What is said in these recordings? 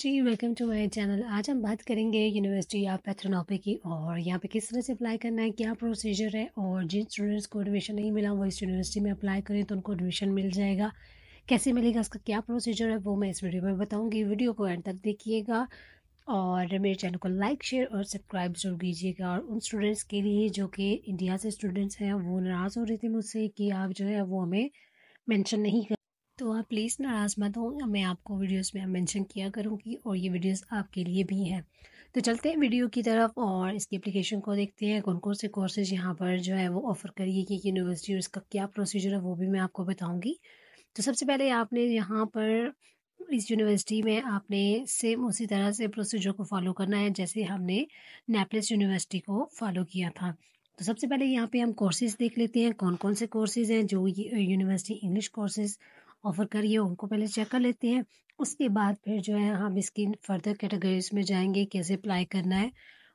ji welcome to my channel आज हम बात करेंगे यूनिवर्सिटी ऑफ पैथ्रोनॉपी की और यहाँ पे किस तरह से अप्लाई करना है क्या प्रोसीजर है और जिन स्टूडेंट्स को एडमिशन नहीं मिला वो इस यूनिवर्सिटी में अप्लाई करें तो उनको एडमिशन मिल जाएगा कैसे मिलेगा उसका क्या प्रोसीजर है वो मैं इस वीडियो में बताऊँगी वीडियो को एंड तक देखिएगा और मेरे चैनल को लाइक शेयर और सब्सक्राइब जरूर कीजिएगा और उन स्टूडेंट्स के लिए जो कि इंडिया से स्टूडेंट्स हैं वो नाराज़ हो रहे थे मुझसे कि आप जो है वो हमें मैंशन नहीं कर तो आप प्लीज़ नाराज़ मत हों मैं आपको वीडियोस में मेंशन किया करूँगी और ये वीडियोस आपके लिए भी हैं तो चलते हैं वीडियो की तरफ और इसकी एप्लीकेशन को देखते हैं कौन कौन से कोर्सेज यहाँ पर जो है वो ऑफ़र करिए कि यूनिवर्सिटी और इसका क्या प्रोसीजर है वो भी मैं आपको बताऊँगी तो सबसे पहले आपने यहाँ पर इस यूनिवर्सिटी में आपने सेम उसी तरह से प्रोसीजर को फॉलो करना है जैसे हमने नेपलिस यूनिवर्सिटी को फॉलो किया था तो सबसे पहले यहाँ पे हम कोर्सेज देख लेते हैं कौन कौन से कोर्सेज हैं जो यूनिवर्सिटी इंग्लिश कोर्सेज़ ऑफ़र करिए उनको पहले चेक कर लेते हैं उसके बाद फिर जो है हम इसकी फर्दर कैटेगरीज में जाएंगे कैसे अप्लाई करना है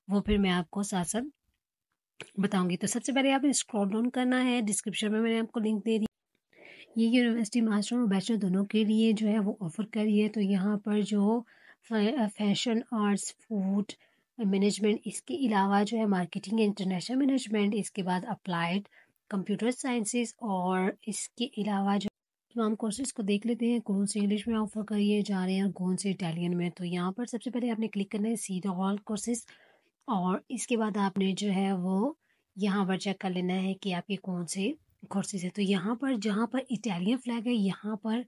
वो फिर मैं आपको साथ साथ बताऊंगी तो सबसे पहले आपने स्क्रॉल डाउन करना है डिस्क्रिप्शन में मैंने आपको लिंक दे दी ये यूनिवर्सिटी मास्टर और बैचलर दोनों के लिए जो है वो ऑफ़र करी है तो यहाँ पर जो फैशन आर्ट्स फूड मैनेजमेंट इसके अलावा जो है मार्केटिंग इंटरनेशनल मैनेजमेंट इसके बाद अप्लाइड कंप्यूटर साइंसेस और इसके अलावा जो तमाम तो कोर्सेज को देख लेते हैं कौन से इंग्लिश में ऑफ़र करिए जा रहे हैं और कौन से इटालियन में तो यहाँ पर सबसे पहले आपने क्लिक करना है सीधा ऑल कोर्सेज और इसके बाद आपने जो है वो यहाँ पर चेक कर लेना है कि आपके कौन से कोर्सेज है तो यहाँ पर जहाँ पर इटालियन फ्लैग है यहाँ पर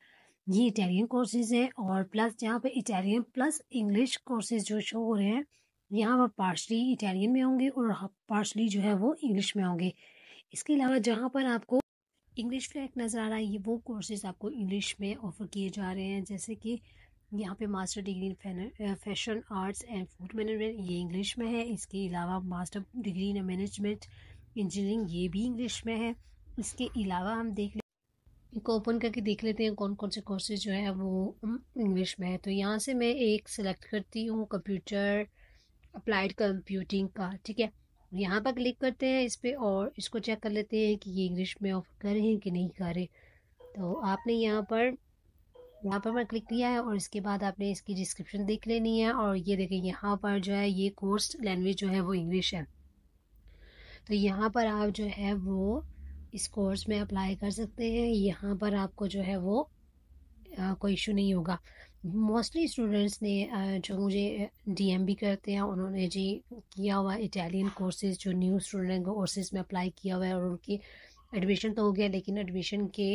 ये इटालियन कोर्सेज है और प्लस जहाँ पर इटालियन प्लस इंग्लिश कोर्सेज जो शो हो रहे हैं यहाँ पर पार्शली इटालियन में होंगे और पार्शली जो है वो इंग्लिश में होंगे इसके अलावा जहाँ पर आपको इंग्लिश का एक नज़र आ रहा है ये वो कोर्सेज आपको इंग्लिश में ऑफ़र किए जा रहे हैं जैसे कि यहाँ पे master degree in fashion arts and food management ये इंग्लिश में है इसके अलावा master degree in management engineering ये भी इंग्लिश में है इसके अलावा हम देख लें इनको ओपन करके देख लेते हैं कौन कौन से कोर्सेज जो है वो इंग्लिश में है तो यहाँ से मैं एक सेलेक्ट करती हूँ कंप्यूटर अप्लाइड कंप्यूटिंग का ठीक है यहाँ पर क्लिक करते हैं इस पर और इसको चेक कर लेते हैं कि ये इंग्लिश में ऑफर कर रहे हैं कि नहीं कर रहे तो आपने यहाँ पर यहाँ पर मैं क्लिक किया है और इसके बाद आपने इसकी डिस्क्रिप्शन देख लेनी है और ये देखें यहाँ पर जो है ये कोर्स लैंग्वेज जो है वो इंग्लिश है तो यहाँ पर आप जो है वो इस कोर्स में अप्लाई कर सकते हैं यहाँ पर आपको जो है वो आ, कोई इशू नहीं होगा मोस्टली स्टूडेंट्स ने जो मुझे डी एम भी करते हैं उन्होंने जी किया हुआ इटालियन कोर्सेज जो न्यू स्टूडेंट कोर्सेज में अप्लाई किया हुआ है और उनकी एडमिशन तो हो गया लेकिन एडमिशन के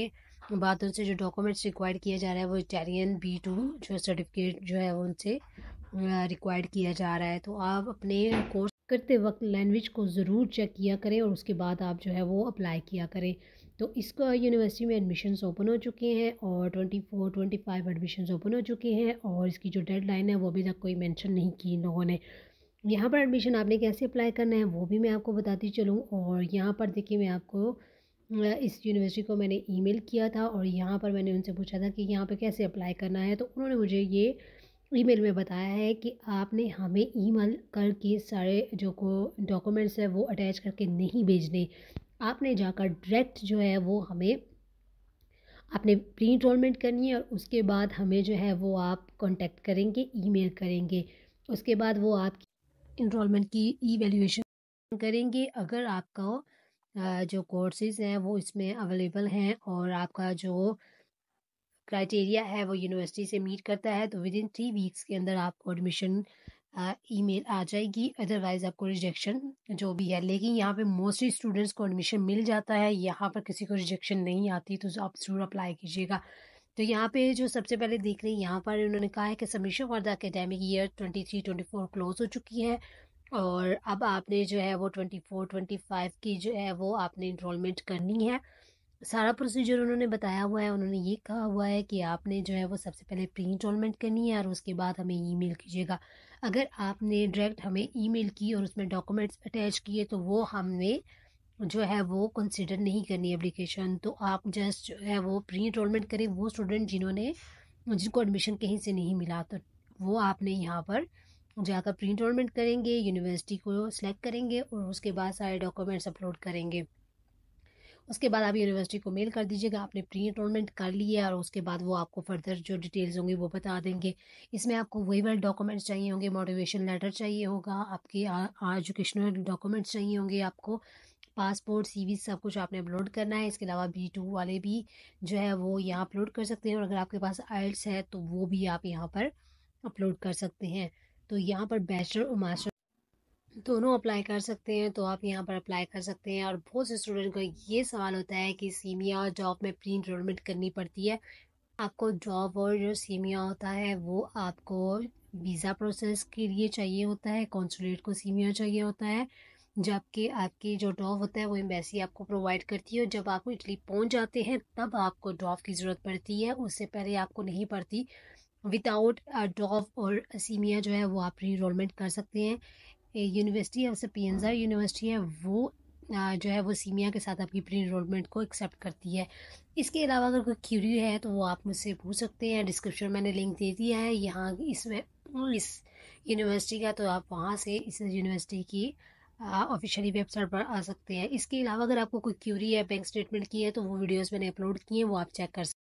बाद उनसे जो डॉक्यूमेंट्स रिक्वायर्ड किया जा रहा है वो इटालियन बी टू जो सर्टिफिकेट जो है उनसे रिक्वायर्ड किया जा रहा है तो आप अपने कोर्स करते वक्त लैंग्वेज को ज़रूर चेक किया करें और उसके बाद आप जो है वो अप्लाई किया करें तो इसका यूनिवर्सिटी में एडमिशन्स ओपन हो चुके हैं और twenty four twenty five admissions open हो चुके हैं और इसकी जो डेडलाइन है वो अभी तक कोई मेंशन नहीं की इन लोगों ने यहाँ पर एडमिशन आपने कैसे अप्लाई करना है वो भी मैं आपको बताती चलूँ और यहाँ पर देखिए मैं आपको इस यूनिवर्सिटी को मैंने ई किया था और यहाँ पर मैंने उनसे पूछा था कि यहाँ पर कैसे अप्लाई करना है तो उन्होंने मुझे ये ईमेल में बताया है कि आपने हमें ईमेल करके सारे जो को डॉक्यूमेंट्स है वो अटैच करके नहीं भेजने आपने जाकर डायरेक्ट जो है वो हमें आपने प्री इनरोलमेंट करनी है और उसके बाद हमें जो है वो आप कांटेक्ट करेंगे ईमेल करेंगे उसके बाद वो आपकी इनरोलमेंट की ई वैल्यूएशन करेंगे अगर आपका जो कोर्सेज हैं वो इसमें अवेलेबल हैं और आपका जो क्राइटेरिया है वो यूनिवर्सिटी से मीट करता है तो विद इन थ्री वीक्स के अंदर आपको एडमिशन ईमेल आ जाएगी अदरवाइज़ आपको रिजेक्शन जो भी है लेकिन यहाँ पे मोस्टली स्टूडेंट्स को एडमिशन मिल जाता है यहाँ पर किसी को रिजेक्शन नहीं आती तो आप ज़रूर अप्लाई कीजिएगा तो यहाँ पे जो सबसे पहले देख रहे हैं यहाँ पर उन्होंने कहा है कि submission for the academic year twenty three twenty four close हो चुकी है और अब आपने जो है वो ट्वेंटी फोर ट्वेंटी फाइव की जो है वो आपने इनरोलमेंट करनी है सारा प्रोसीजर उन्होंने बताया हुआ है उन्होंने ये कहा हुआ है कि आपने जो है वो सबसे पहले प्री इंस्टॉलमेंट करनी है और उसके बाद हमें ईमेल कीजिएगा अगर आपने डायरेक्ट हमें ईमेल की और उसमें डॉक्यूमेंट्स अटैच किए तो वो हमने जो है वो कंसिडर नहीं करनी एप्लीकेशन तो आप जस्ट जो है वो प्री इंस्टॉलमेंट करें वो स्टूडेंट जिन्होंने जिनको एडमिशन कहीं से नहीं मिला तो वो आपने यहाँ पर जाकर प्री इंस्टॉलमेंट करेंगे यूनिवर्सिटी को सिलेक्ट करेंगे और उसके बाद सारे डॉक्यूमेंट्स अपलोड करेंगे उसके बाद आप यूनिवर्सिटी को मेल कर दीजिएगा आपने प्री इनरोलमेंट कर लिया है और उसके बाद वो आपको फर्दर जो डिटेल्स होंगी वो बता देंगे इसमें आपको वही वाले डॉक्यूमेंट्स चाहिए होंगे मोटिवेशन लेटर चाहिए होगा आपके एजुकेशनल डॉक्यूमेंट्स चाहिए होंगे आपको पासपोर्ट सीवी सब कुछ आपने अपलोड करना है इसके अलावा बी टू वाले भी जो है वो यहाँ अपलोड कर सकते हैं और अगर आपके पास आइल्स है तो वो भी आप यहाँ पर अपलोड कर सकते हैं तो यहाँ पर बैचलर और मास्टर दोनों अप्लाई कर सकते हैं तो आप यहाँ पर अप्लाई कर सकते हैं और बहुत से स्टूडेंट को ये सवाल होता है कि सीमिया e और जॉब में प्री इनरोलमेंट करनी पड़ती है आपको जॉब और जो सीमिया e होता है वो आपको वीज़ा प्रोसेस के लिए चाहिए होता है कॉन्सुलेट को सीमिया e चाहिए होता है जबकि आपकी जो डॉफ होता है वो एम्बेसी आपको प्रोवाइड करती है और जब आप इटली पहुंच जाते हैं तब आपको डॉफ की ज़रूरत पड़ती है उससे पहले आपको नहीं पड़ती विदाउट डॉफ uh, और सीमिया जो है वो आप री कर सकते हैं यूनिवर्सिटी है वैसे पियंजा यूनिवर्सिटी है वो जो है वो सीमिया e के साथ आपकी प्री इनरोलमेंट को एक्सेप्ट करती है इसके अलावा अगर कोई क्यूरी है तो वो आप मुझसे पूछ सकते हैं डिस्क्रिप्शन मैंने लिंक दे दिया है यहाँ इस इस यूनिवर्सिटी का तो आप वहाँ से इस यूनिवर्सिटी की ऑफिशियली वेबसाइट पर आ सकते हैं इसके अलावा अगर आपको कोई क्यूरी है बैंक स्टेटमेंट की है तो वो वीडियोज़ मैंने अपलोड किए हैं वो आप चेक कर सकते